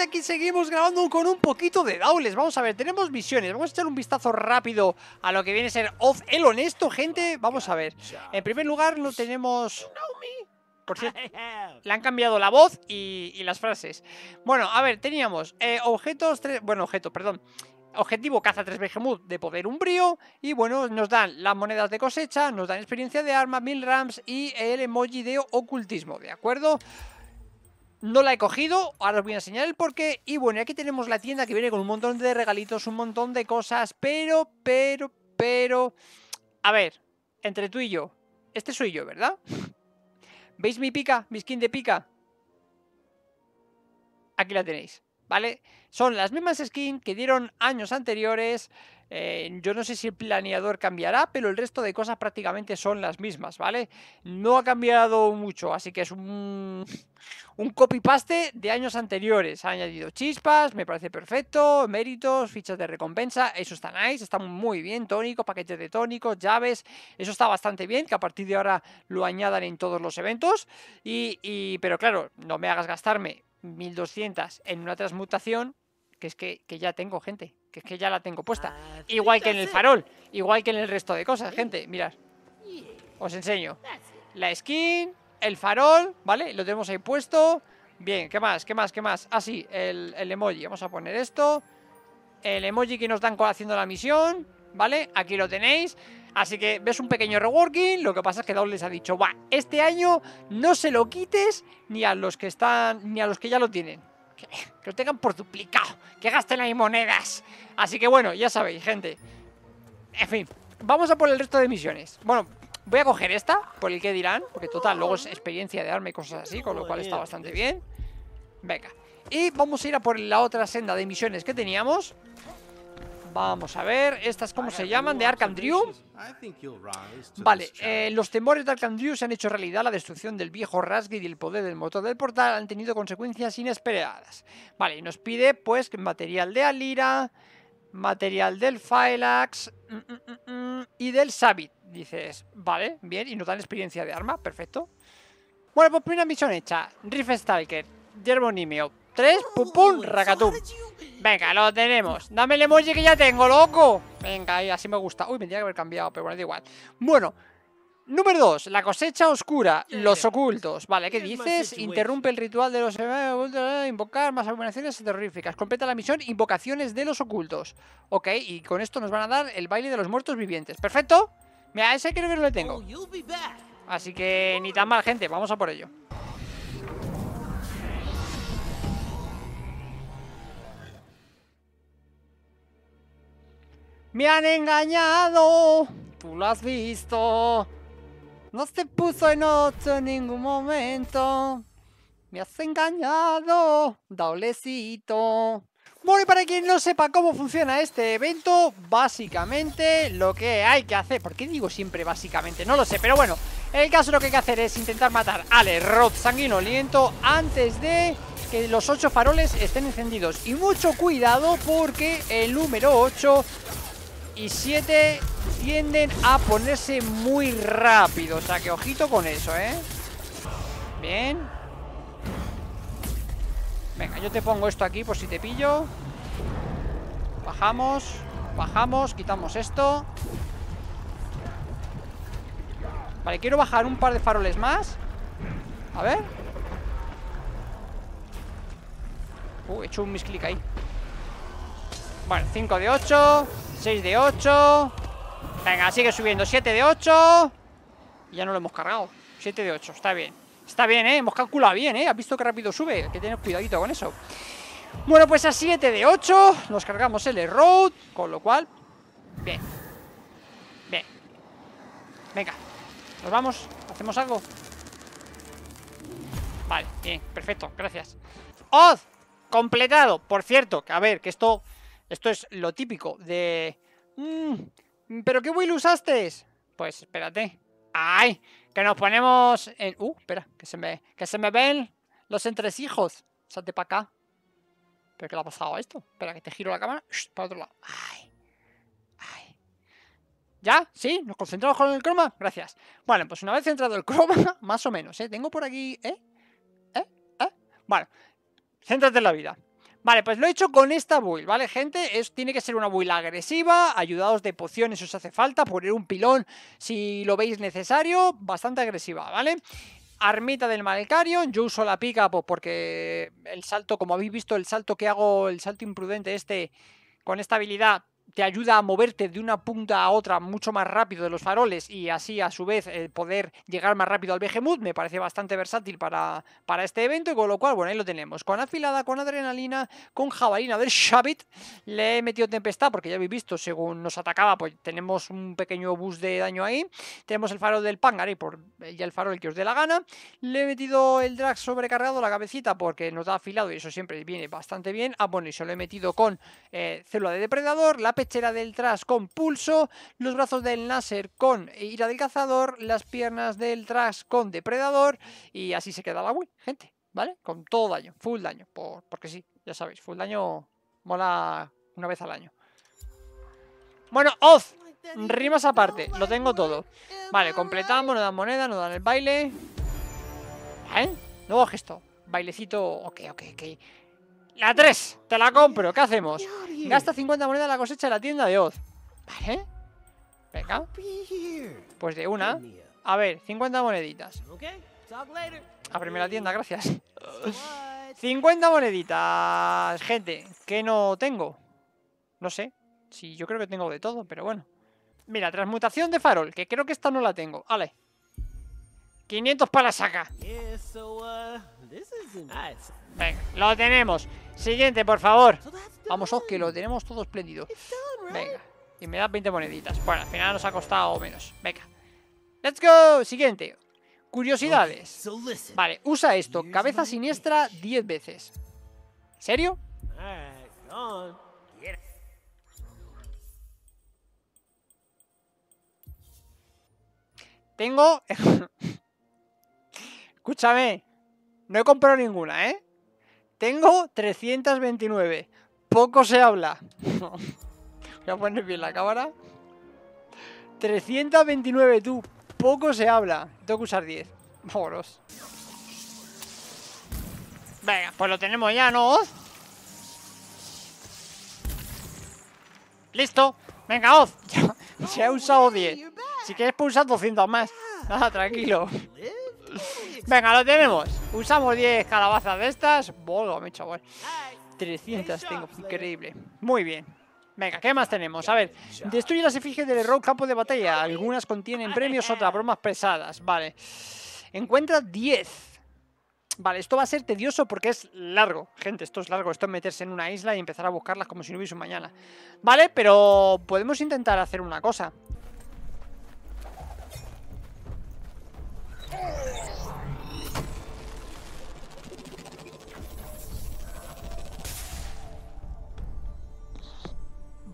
aquí seguimos grabando con un poquito de Daules. Vamos a ver, tenemos misiones. Vamos a echar un vistazo rápido a lo que viene a ser Off el Honesto, gente. Vamos a ver. En primer lugar, lo tenemos... Por cierto, le han cambiado la voz y, las frases. Bueno, a ver, teníamos eh, objetos... Bueno, objetos, perdón. Objetivo caza 3 Behemoth de poder umbrío y bueno, nos dan las monedas de cosecha, nos dan experiencia de arma, mil rams y el emoji de ocultismo, ¿de acuerdo? no la he cogido, ahora os voy a enseñar el porqué. Y bueno, aquí tenemos la tienda que viene con un montón de regalitos, un montón de cosas, pero, pero, pero... A ver, entre tú y yo, este soy yo, ¿verdad? ¿Veis mi pica? ¿Mi skin de pica? Aquí la tenéis, ¿vale? Son las mismas skins que dieron años anteriores... Eh, yo no sé si el planeador cambiará, pero el resto de cosas prácticamente son las mismas, ¿vale? No ha cambiado mucho, así que es un, un copy-paste de años anteriores. Ha añadido chispas, me parece perfecto, méritos, fichas de recompensa, eso está nice, está muy bien, tónico, paquetes de tónicos, llaves, eso está bastante bien, que a partir de ahora lo añadan en todos los eventos, y, pero claro, no me hagas gastarme 1200 en una transmutación, que es que ya tengo gente que es que ya la tengo puesta. Ah, igual que en el farol, igual que en el resto de cosas, gente, mirad. Os enseño. La skin, el farol, ¿vale? Lo tenemos ahí puesto. Bien, ¿qué más? ¿Qué más? ¿Qué más? Ah, sí, el, emoji. Vamos a poner esto. El emoji que nos dan haciendo la misión, ¿vale? Aquí lo tenéis. Así que ves un pequeño reworking, lo que pasa es que Dow les ha dicho, va, este año no se lo quites ni a los que están, ni a los que ya lo tienen, que, lo tengan por duplicado. Que gasten ahí monedas. Así que bueno, ya sabéis, gente. En fin, vamos a por el resto de misiones. Bueno, voy a coger esta, por el que dirán. Porque total, luego es experiencia de arma y cosas así, con lo cual está bastante bien. Venga. Y vamos a ir a por la otra senda de misiones que teníamos. Vamos a ver, estas cómo se llaman, de Arcandrium. Vale, eh, los temores de Arcandrium se han hecho realidad. La destrucción del viejo Rasgid y el poder del motor del portal han tenido consecuencias inesperadas. Vale, y nos pide pues material de Alira, material del Phylax mm, mm, mm, y del Sabit. Dices, vale, bien, y nos dan experiencia de arma, perfecto. Bueno, pues primera misión hecha. Riff Stalker, Nimeo, tres, pum, pum, racatum. Venga, lo tenemos. Dame el emoji que ya tengo, loco. Venga, ahí, así me gusta. Uy, me tendría que haber cambiado, pero bueno, da igual. Bueno, Número 2. La cosecha oscura. Los ocultos. Vale, ¿qué dices? Interrumpe pues. el ritual de los eh, Invocar más abominaciones terroríficas. Completa la misión. Invocaciones de los ocultos. Ok, y con esto nos van a dar el baile de los muertos vivientes. Perfecto. Mira, ese creo que no le tengo. Oh, así que ni tan mal, gente. Vamos a por ello. Me han engañado, tú lo has visto. No se puso en otro en ningún momento. Me has engañado, doblecito. Bueno, y para quien no sepa cómo funciona este evento, básicamente lo que hay que hacer... ¿Por qué digo siempre básicamente? No lo sé, pero bueno. En el caso lo que hay que hacer es intentar matar al error sanguinoliento antes de que los ocho faroles estén encendidos. Y mucho cuidado porque el número 8 y siete tienden a ponerse muy rápido. O sea que ojito con eso, ¿eh? Bien. Venga, yo te pongo esto aquí por si te pillo. Bajamos, bajamos, quitamos esto. Vale, quiero bajar un par de faroles más. A ver. Uh, he hecho un misclick ahí. Vale, cinco de 8. 6 de 8. Venga, sigue subiendo. 7 de 8. ya no lo hemos cargado. 7 de 8, está bien. Está bien, ¿eh? Hemos calculado bien, ¿eh? Has visto que rápido sube. Hay que tener cuidadito con eso. Bueno, pues a 7 de 8 nos cargamos el road. Con lo cual, bien. Bien. Venga, nos vamos. ¿Hacemos algo? Vale, bien, perfecto, gracias. ¡Oz! Completado. Por cierto, que a ver, que esto, esto es lo típico de Mm, ¿Pero qué Will usaste? Pues espérate. ¡Ay! Que nos ponemos en... Uh, espera, que se me, que se me ven los entresijos. Salte para acá. ¿Pero qué le ha pasado a esto? Espera, que te giro la cámara. para otro lado. ¡Ay! ¡Ay! ¿Ya? ¿Sí? ¿Nos concentramos con el croma? Gracias. Bueno, pues una vez centrado el croma, más o menos, ¿eh? Tengo por aquí... ¿Eh? ¿Eh? ¿Eh? Bueno Céntrate en la vida. Vale, pues lo he hecho con esta build, ¿vale, gente? Es, tiene que ser una build agresiva, ayudados de pociones si os hace falta, poner un pilón si lo veis necesario, bastante agresiva, ¿vale? Armita del Malcarion, yo uso la pica porque el salto, como habéis visto, el salto que hago, el salto imprudente este, con esta habilidad, te ayuda a moverte de una punta a otra mucho más rápido de los faroles y así a su vez eh, poder llegar más rápido al Behemoth, me parece bastante versátil para, para este evento y con lo cual, bueno, ahí lo tenemos, con afilada, con adrenalina, con jabalina del Shabit, le he metido tempestad porque ya habéis visto, según nos atacaba, pues tenemos un pequeño bus de daño ahí, tenemos el farol del Pangar por ya el farol que os dé la gana, le he metido el drag sobrecargado la cabecita porque nos da afilado y eso siempre viene bastante bien, ah bueno y se lo he metido con eh, célula de depredador, la pechera del tras con pulso, los brazos del Nasser con ira de cazador, las piernas del tras con depredador y así se queda la Wii, gente, ¿vale? Con todo daño, full daño, porque sí, ya sabéis, full daño mola una vez al año. Bueno, Oz, rimas aparte, lo tengo todo. Vale, completamos, nos dan moneda, nos dan el baile. ¿Eh? Nuevo gesto, bailecito, ok, ok, ok. La 3, te la compro, ¿qué hacemos? Gasta 50 monedas en la cosecha de la tienda de Oz Vale Venga Pues de una A ver, 50 moneditas A primera tienda, gracias 50 moneditas, gente ¿Qué no tengo No sé, si yo creo que tengo de todo, pero bueno Mira, transmutación de farol Que creo que esta no la tengo, vale 500 para la saca uh, Ah, Venga, lo tenemos. Siguiente, por favor. Vamos, ok, que lo tenemos todo espléndido. Venga. Y me da 20 moneditas. Bueno, al final nos ha costado menos. Venga. Let's go. Siguiente. Curiosidades. Vale, usa esto. Cabeza siniestra 10 veces. ¿En serio? Tengo... Escúchame. No he comprado ninguna, ¿eh? Tengo 329. Poco se habla. Voy a poner bien la cámara. 329, tú. Poco se habla. Tengo que usar 10. Vámonos. Venga, pues lo tenemos ya, ¿no? Oz? Listo. Venga, Oz. se ha usado 10. Si quieres, puedes usar 200 más. Ah. Nada, tranquilo. ¿Eh? Venga, lo tenemos. Usamos 10 calabazas de estas. Bolo, mi chaval. 300 tengo, increíble. Muy bien. Venga, ¿qué más tenemos? A ver, destruye las efigies del error campo de batalla. Algunas contienen premios, otras bromas pesadas. Vale. Encuentra 10. Vale, esto va a ser tedioso porque es largo. Gente, esto es largo. Esto es meterse en una isla y empezar a buscarlas como si no hubiese un mañana. Vale, pero podemos intentar hacer una cosa.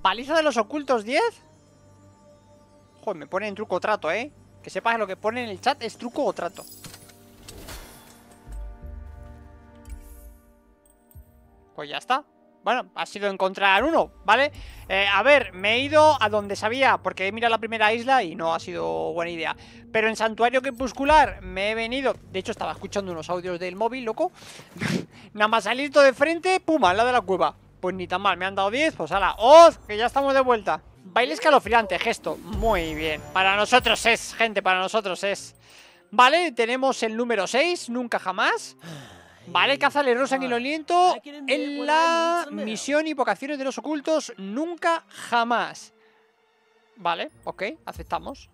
¿Baliza de los ocultos 10? Joder, me ponen truco o trato, ¿eh? Que sepas lo que pone en el chat es truco o trato. Pues ya está. Bueno, ha sido encontrar uno, ¿vale? Eh, a ver, me he ido a donde sabía, porque he mirado la primera isla y no ha sido buena idea. Pero en Santuario Crepuscular me he venido... De hecho, estaba escuchando unos audios del móvil, loco. Nada más todo de frente, pum, al lado de la cueva. Pues ni tan mal, me han dado 10, pues hala, ¡Oz! Que ya estamos de vuelta. Baile escalofriante, gesto. Muy bien. Para nosotros es, gente, para nosotros es. Vale, tenemos el número 6, nunca jamás. Vale, caza el rosa en la misión y vocaciones de los ocultos, nunca jamás. Vale, ok, aceptamos.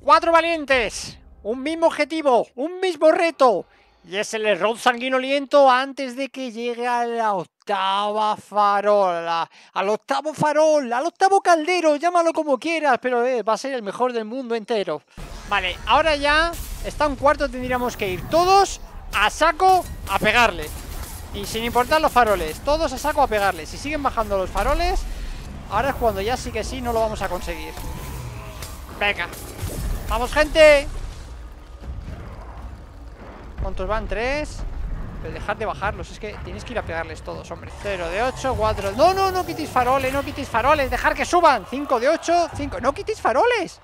Cuatro valientes, un mismo objetivo, un mismo reto y es el error sanguinoliento antes de que llegue a la octava farola. Al octavo farol, al octavo caldero, llámalo como quieras, pero eh, va a ser el mejor del mundo entero. Vale, ahora ya está un cuarto, tendríamos que ir todos a saco a pegarle. Y sin importar los faroles, todos a saco a pegarle. Si siguen bajando los faroles, ahora es cuando ya sí que sí no lo vamos a conseguir. Venga. Vamos, gente. ¿Cuántos van? ¿Tres? Pero dejad de bajarlos, es que tienes que ir a pegarles todos, hombre Cero de ocho, cuatro. no, no, no quitéis faroles No quitéis faroles, dejar que suban Cinco de ocho, cinco. no quitéis faroles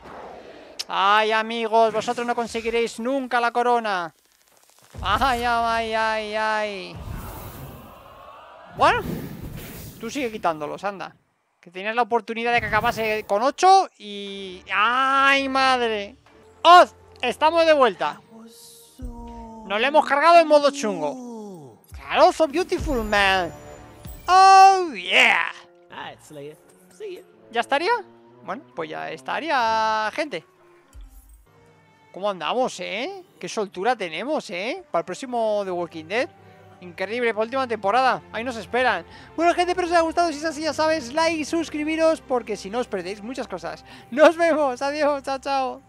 Ay, amigos Vosotros no conseguiréis nunca la corona Ay, ay, ay, ay Bueno Tú sigue quitándolos, anda Que tienes la oportunidad de que acabase con ocho Y... ¡Ay, madre! ¡Oz! Estamos de vuelta nos lo hemos cargado en modo chungo. Claro, beautiful, man. Oh, yeah. Ah, ¿Ya estaría? Bueno, pues ya estaría, gente. ¿Cómo andamos, eh? ¿Qué soltura tenemos, eh? Para el próximo The Walking Dead. Increíble, por última temporada. Ahí nos esperan. Bueno, gente, espero que os haya gustado. Si es así, ya sabes, like, y suscribiros, porque si no os perdéis muchas cosas. Nos vemos. Adiós. Chao, chao.